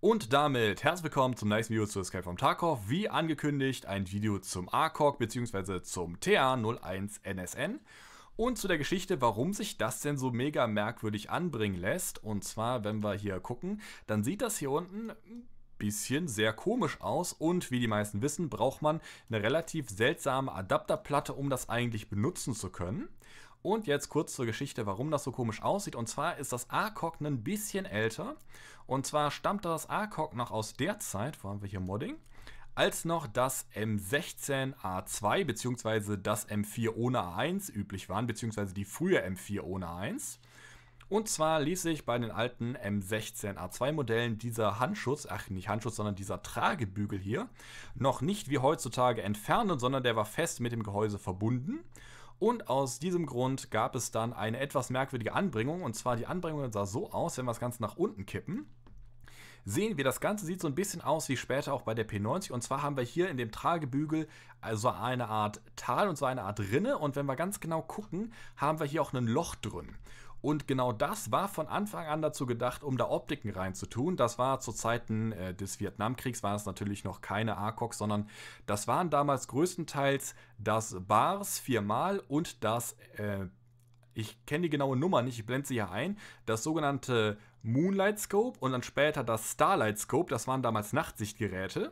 Und damit herzlich willkommen zum nächsten Video zu Escape from Tarkov. Wie angekündigt, ein Video zum ARCOG bzw. zum TA01 NSN und zu der Geschichte, warum sich das denn so mega merkwürdig anbringen lässt. Und zwar, wenn wir hier gucken, dann sieht das hier unten bisschen sehr komisch aus und wie die meisten wissen, braucht man eine relativ seltsame Adapterplatte, um das eigentlich benutzen zu können. Und jetzt kurz zur Geschichte, warum das so komisch aussieht. Und zwar ist das ACOG ein bisschen älter. Und zwar stammt das ACOG noch aus der Zeit, wo haben wir hier Modding, als noch das M16A2 bzw. das M4 ohne A1 üblich waren, bzw. die frühe M4 ohne A1. Und zwar ließ sich bei den alten M16A2 Modellen dieser Handschutz, ach nicht Handschutz, sondern dieser Tragebügel hier, noch nicht wie heutzutage entfernen, sondern der war fest mit dem Gehäuse verbunden. Und aus diesem Grund gab es dann eine etwas merkwürdige Anbringung. Und zwar die Anbringung sah so aus, wenn wir das Ganze nach unten kippen, sehen wir, das Ganze sieht so ein bisschen aus wie später auch bei der P90. Und zwar haben wir hier in dem Tragebügel also eine Art Tal und so eine Art Rinne. Und wenn wir ganz genau gucken, haben wir hier auch ein Loch drin. Und genau das war von Anfang an dazu gedacht, um da Optiken reinzutun. Das war zu Zeiten äh, des Vietnamkriegs, waren es natürlich noch keine ACOG, sondern das waren damals größtenteils das BARS viermal und das, äh, ich kenne die genaue Nummer nicht, ich blende sie hier ein, das sogenannte Moonlight Scope und dann später das Starlight Scope, das waren damals Nachtsichtgeräte.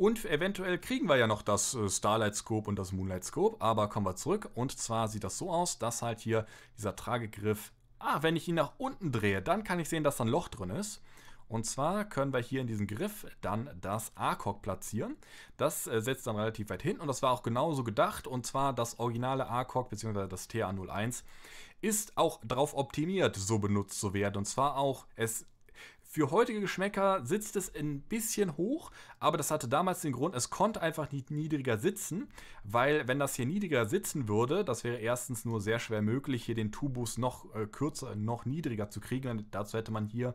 Und eventuell kriegen wir ja noch das äh, Starlight Scope und das Moonlight Scope, aber kommen wir zurück. Und zwar sieht das so aus, dass halt hier dieser Tragegriff, ah, wenn ich ihn nach unten drehe, dann kann ich sehen, dass da ein Loch drin ist. Und zwar können wir hier in diesem Griff dann das ARCOG platzieren. Das äh, setzt dann relativ weit hin und das war auch genauso gedacht. Und zwar das originale ARCOG bzw. das TA01 ist auch darauf optimiert, so benutzt zu werden. Und zwar auch, es für heutige Geschmäcker sitzt es ein bisschen hoch, aber das hatte damals den Grund, es konnte einfach nicht niedriger sitzen, weil wenn das hier niedriger sitzen würde, das wäre erstens nur sehr schwer möglich, hier den Tubus noch äh, kürzer, noch niedriger zu kriegen. Dazu hätte man hier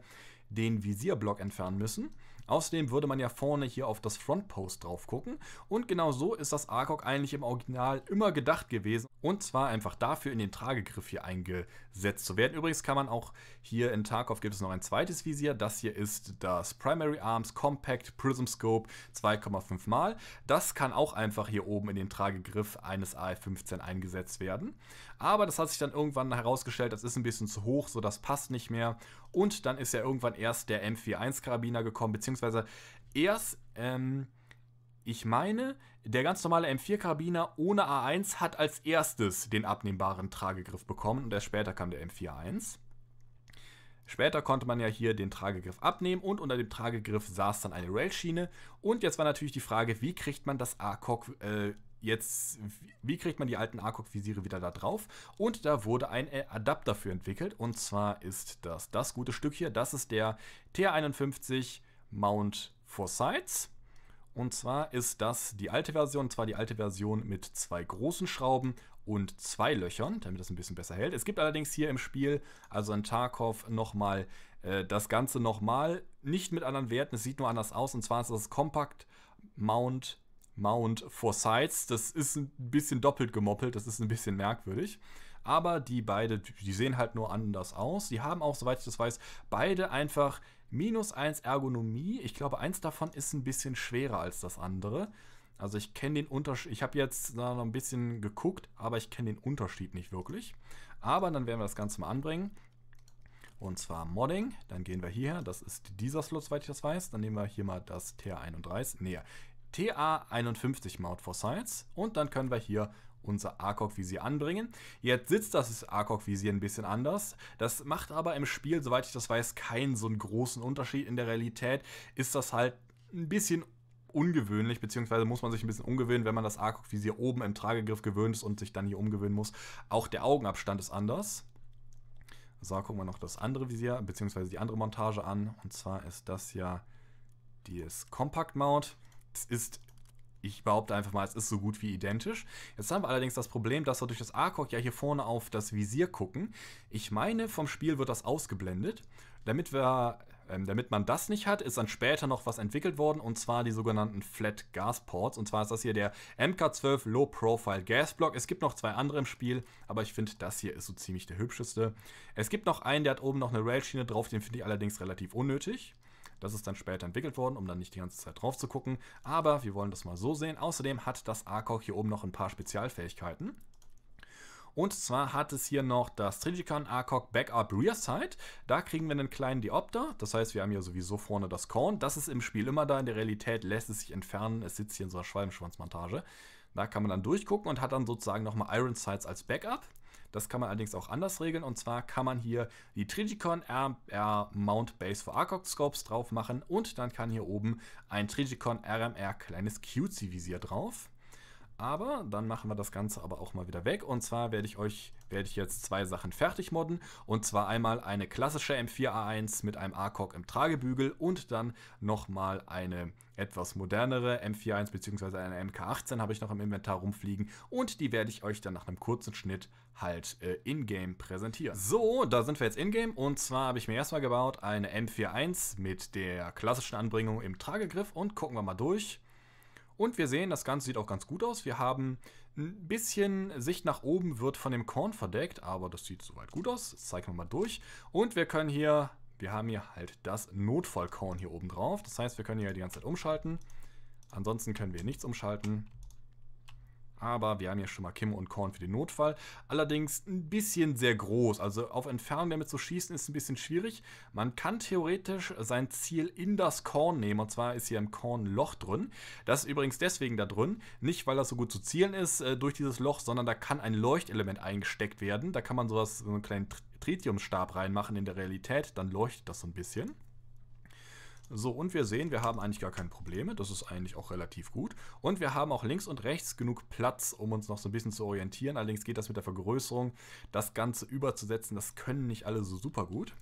den Visierblock entfernen müssen. Außerdem würde man ja vorne hier auf das Frontpost drauf gucken. Und genau so ist das ARCOG eigentlich im Original immer gedacht gewesen. Und zwar einfach dafür in den Tragegriff hier eingesetzt zu werden. Übrigens kann man auch hier in Tarkov gibt es noch ein zweites Visier. Das hier ist das Primary Arms Compact Prism Scope 2,5 mal. Das kann auch einfach hier oben in den Tragegriff eines AF-15 eingesetzt werden. Aber das hat sich dann irgendwann herausgestellt, das ist ein bisschen zu hoch, so das passt nicht mehr. Und dann ist ja irgendwann erst der M41 Karabiner gekommen, beziehungsweise erst, ähm, ich meine, der ganz normale M4-Karabiner ohne A1 hat als erstes den abnehmbaren Tragegriff bekommen und erst später kam der M41. Später konnte man ja hier den Tragegriff abnehmen und unter dem Tragegriff saß dann eine Railschiene. Und jetzt war natürlich die Frage, wie kriegt man das ACOG äh, jetzt, wie kriegt man die alten ACOG-Visiere wieder da drauf? Und da wurde ein äh, Adapter für entwickelt. Und zwar ist das das gute Stück hier. Das ist der TR51 Mount for Sights. Und zwar ist das die alte Version, und zwar die alte Version mit zwei großen Schrauben und zwei Löchern, damit das ein bisschen besser hält. Es gibt allerdings hier im Spiel, also in Tarkov, nochmal äh, das Ganze nochmal, nicht mit anderen Werten, es sieht nur anders aus. Und zwar ist das Compact Mount Mount for Sides. Das ist ein bisschen doppelt gemoppelt, das ist ein bisschen merkwürdig. Aber die beide, die sehen halt nur anders aus. Die haben auch, soweit ich das weiß, beide einfach minus 1 Ergonomie. Ich glaube, eins davon ist ein bisschen schwerer als das andere. Also ich kenne den Unterschied, ich habe jetzt da noch ein bisschen geguckt, aber ich kenne den Unterschied nicht wirklich. Aber dann werden wir das Ganze mal anbringen. Und zwar Modding, dann gehen wir hierher, das ist dieser Slot, soweit ich das weiß. Dann nehmen wir hier mal das TA31, nee, TA51 Mount for Sites. Und dann können wir hier unser ARCOG-Visier anbringen. Jetzt sitzt das ARCOG-Visier ein bisschen anders. Das macht aber im Spiel, soweit ich das weiß, keinen so einen großen Unterschied. In der Realität ist das halt ein bisschen ungewöhnlich, beziehungsweise muss man sich ein bisschen umgewöhnen, wenn man das ARCOG-Visier oben im Tragegriff gewöhnt ist und sich dann hier umgewöhnen muss. Auch der Augenabstand ist anders. So, gucken wir noch das andere Visier, beziehungsweise die andere Montage an. Und zwar ist das ja das Compact Mount. Es ist ich behaupte einfach mal, es ist so gut wie identisch. Jetzt haben wir allerdings das Problem, dass wir durch das ARCOG ja hier vorne auf das Visier gucken. Ich meine, vom Spiel wird das ausgeblendet. Damit, wir, ähm, damit man das nicht hat, ist dann später noch was entwickelt worden, und zwar die sogenannten Flat Gas Ports. Und zwar ist das hier der MK12 Low Profile Gas Block. Es gibt noch zwei andere im Spiel, aber ich finde, das hier ist so ziemlich der hübscheste. Es gibt noch einen, der hat oben noch eine Railschiene drauf, den finde ich allerdings relativ unnötig. Das ist dann später entwickelt worden, um dann nicht die ganze Zeit drauf zu gucken. Aber wir wollen das mal so sehen. Außerdem hat das Arkok hier oben noch ein paar Spezialfähigkeiten. Und zwar hat es hier noch das Trigicon Arcog Backup Rear Rearside. Da kriegen wir einen kleinen Diopter. Das heißt, wir haben hier sowieso vorne das Korn. Das ist im Spiel immer da. In der Realität lässt es sich entfernen. Es sitzt hier in so einer Schwalbenschwanzmontage. Da kann man dann durchgucken und hat dann sozusagen nochmal Iron Sights als Backup. Das kann man allerdings auch anders regeln. Und zwar kann man hier die Trigicon RMR Mount Base for Arcox Scopes drauf machen und dann kann hier oben ein Trigicon RMR kleines QC-Visier drauf. Aber dann machen wir das Ganze aber auch mal wieder weg. Und zwar werde ich euch, werde ich jetzt zwei Sachen fertig modden. Und zwar einmal eine klassische M4A1 mit einem ACOG im Tragebügel und dann nochmal eine etwas modernere M41 bzw. eine MK18 habe ich noch im Inventar rumfliegen und die werde ich euch dann nach einem kurzen Schnitt halt äh, in-game präsentieren. So, da sind wir jetzt in-game und zwar habe ich mir erstmal gebaut eine M41 mit der klassischen Anbringung im Tragegriff und gucken wir mal durch. Und wir sehen, das Ganze sieht auch ganz gut aus. Wir haben ein bisschen Sicht nach oben, wird von dem Korn verdeckt, aber das sieht soweit gut aus. Das zeigen wir mal durch. Und wir können hier, wir haben hier halt das Notfallkorn hier oben drauf. Das heißt, wir können hier die ganze Zeit umschalten. Ansonsten können wir nichts umschalten aber wir haben ja schon mal Kim und Korn für den Notfall. Allerdings ein bisschen sehr groß, also auf Entfernung damit zu schießen ist ein bisschen schwierig. Man kann theoretisch sein Ziel in das Korn nehmen, und zwar ist hier im Korn ein Loch drin. Das ist übrigens deswegen da drin, nicht weil das so gut zu zielen ist äh, durch dieses Loch, sondern da kann ein Leuchtelement eingesteckt werden. Da kann man sowas, so einen kleinen Tritiumstab reinmachen in der Realität, dann leuchtet das so ein bisschen. So, und wir sehen, wir haben eigentlich gar keine Probleme. Das ist eigentlich auch relativ gut. Und wir haben auch links und rechts genug Platz, um uns noch so ein bisschen zu orientieren. Allerdings geht das mit der Vergrößerung, das Ganze überzusetzen. Das können nicht alle so super gut.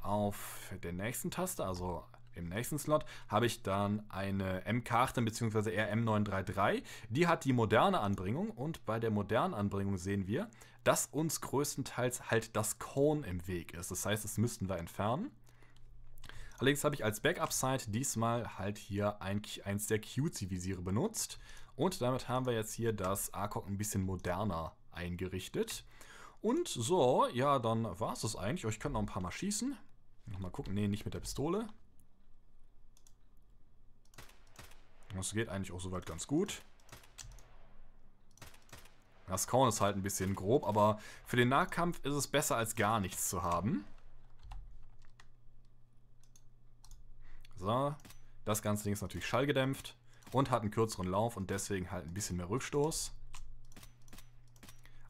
Auf der nächsten Taste, also im nächsten Slot habe ich dann eine M-Karte bzw. RM933. Die hat die moderne Anbringung und bei der modernen Anbringung sehen wir, dass uns größtenteils halt das Korn im Weg ist. Das heißt, das müssten wir entfernen. Allerdings habe ich als Backup-Site diesmal halt hier ein, eins der QC-Visiere benutzt. Und damit haben wir jetzt hier das ACOG ein bisschen moderner eingerichtet. Und so, ja, dann war es das eigentlich. Ich könnte noch ein paar Mal schießen. Nochmal gucken. Nee, nicht mit der Pistole. Das geht eigentlich auch soweit ganz gut. Das Korn ist halt ein bisschen grob, aber für den Nahkampf ist es besser als gar nichts zu haben. So, das ganze Ding ist natürlich schallgedämpft und hat einen kürzeren Lauf und deswegen halt ein bisschen mehr Rückstoß.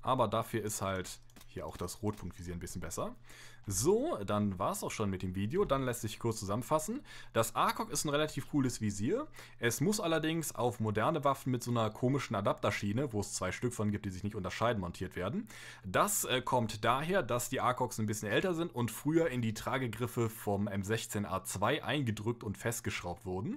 Aber dafür ist halt hier auch das Rotpunktvisier ein bisschen besser. So, dann war es auch schon mit dem Video. Dann lässt sich kurz zusammenfassen. Das ARCOG ist ein relativ cooles Visier. Es muss allerdings auf moderne Waffen mit so einer komischen Adapterschiene, wo es zwei Stück von gibt, die sich nicht unterscheiden, montiert werden. Das äh, kommt daher, dass die ARCOGs ein bisschen älter sind und früher in die Tragegriffe vom M16A2 eingedrückt und festgeschraubt wurden.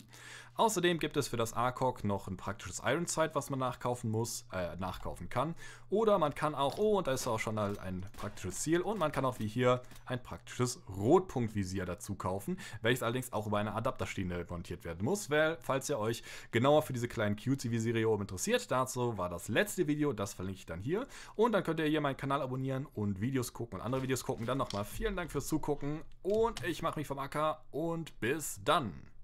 Außerdem gibt es für das ARCOG noch ein praktisches Iron Sight, was man nachkaufen muss, äh, nachkaufen kann. Oder man kann auch, oh, und da ist auch schon ein praktisches Ziel. Und man kann auch wie hier ein praktisches Rotpunktvisier dazu kaufen, welches allerdings auch über eine Adapterstehende montiert werden muss. Weil, falls ihr euch genauer für diese kleinen Cutesy-Visiere hier oben interessiert, dazu war das letzte Video, das verlinke ich dann hier. Und dann könnt ihr hier meinen Kanal abonnieren und Videos gucken und andere Videos gucken. Dann nochmal vielen Dank fürs Zugucken und ich mache mich vom Acker und bis dann.